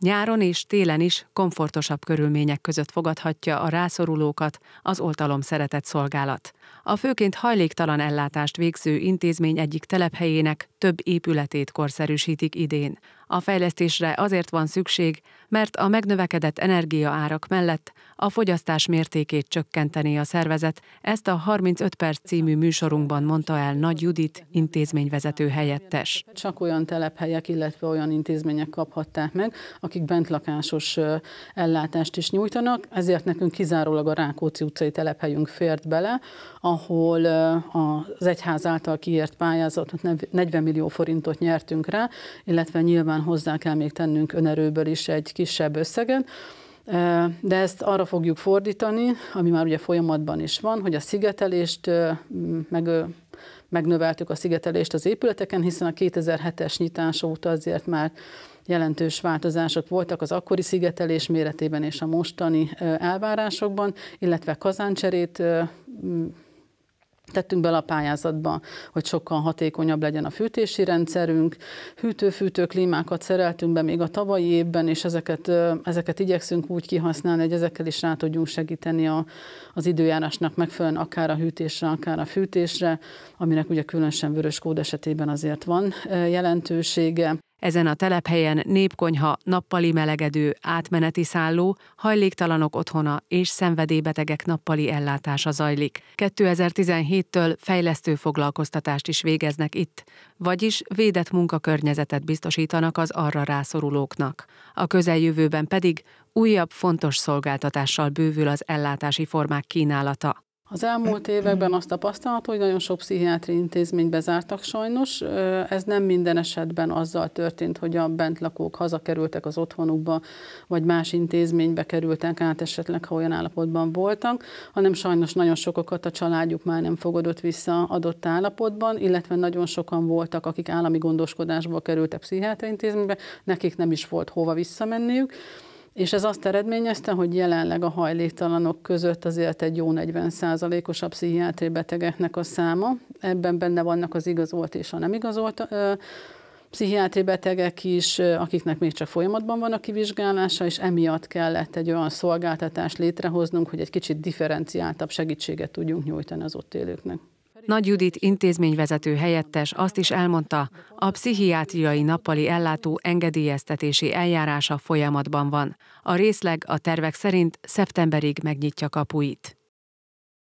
Nyáron és télen is komfortosabb körülmények között fogadhatja a rászorulókat az oltalom szeretett szolgálat. A főként hajléktalan ellátást végző intézmény egyik telephelyének több épületét korszerűsítik idén. A fejlesztésre azért van szükség, mert a megnövekedett energiaárak mellett a fogyasztás mértékét csökkenteni a szervezet, ezt a 35 perc című műsorunkban mondta el Nagy Judit, intézményvezető helyettes. Csak olyan telephelyek, illetve olyan intézmények kaphatták meg, akik bentlakásos ellátást is nyújtanak, ezért nekünk kizárólag a Rákóczi utcai telephelyünk fért bele, ahol az egyház által kiért pályázatot 40 millió forintot nyertünk rá, illetve nyilván nyilván hozzá kell még tennünk önerőből is egy kisebb összegen, de ezt arra fogjuk fordítani, ami már ugye folyamatban is van, hogy a szigetelést meg, megnöveltük a szigetelést az épületeken, hiszen a 2007-es nyitás óta azért már jelentős változások voltak az akkori szigetelés méretében és a mostani elvárásokban, illetve kazáncserét tettünk bele a pályázatba, hogy sokkal hatékonyabb legyen a fűtési rendszerünk. Hűtő-fűtő klímákat szereltünk be még a tavalyi évben, és ezeket, ezeket igyekszünk úgy kihasználni, hogy ezekkel is rá tudjunk segíteni a, az időjárásnak megfelelően, akár a hűtésre, akár a fűtésre, aminek ugye különösen vörös kód esetében azért van jelentősége. Ezen a telephelyen népkonyha, nappali melegedő, átmeneti szálló, hajléktalanok otthona és szenvedélybetegek nappali ellátása zajlik. 2017-től fejlesztő foglalkoztatást is végeznek itt, vagyis védett munkakörnyezetet biztosítanak az arra rászorulóknak. A közeljövőben pedig újabb fontos szolgáltatással bővül az ellátási formák kínálata. Az elmúlt években azt tapasztalható, hogy nagyon sok pszichiátri intézményt bezártak sajnos. Ez nem minden esetben azzal történt, hogy a bentlakók hazakerültek az otthonukba, vagy más intézménybe kerültek át esetleg, ha olyan állapotban voltak, hanem sajnos nagyon sokakat a családjuk már nem fogadott vissza adott állapotban, illetve nagyon sokan voltak, akik állami gondoskodásból kerültek pszichiátri intézménybe, nekik nem is volt hova visszamenniük és ez azt eredményezte, hogy jelenleg a hajléktalanok között azért egy jó 40%-os a pszichiátriai betegeknek a száma. Ebben benne vannak az igazolt és a nem igazolt ö, pszichiátri betegek is, akiknek még csak folyamatban van a kivizsgálása, és emiatt kellett egy olyan szolgáltatást létrehoznunk, hogy egy kicsit differenciáltabb segítséget tudjunk nyújtani az ott élőknek. Nagy Judit intézményvezető helyettes azt is elmondta, a pszichiátriai nappali ellátó engedélyeztetési eljárása folyamatban van. A részleg a tervek szerint szeptemberig megnyitja kapuit.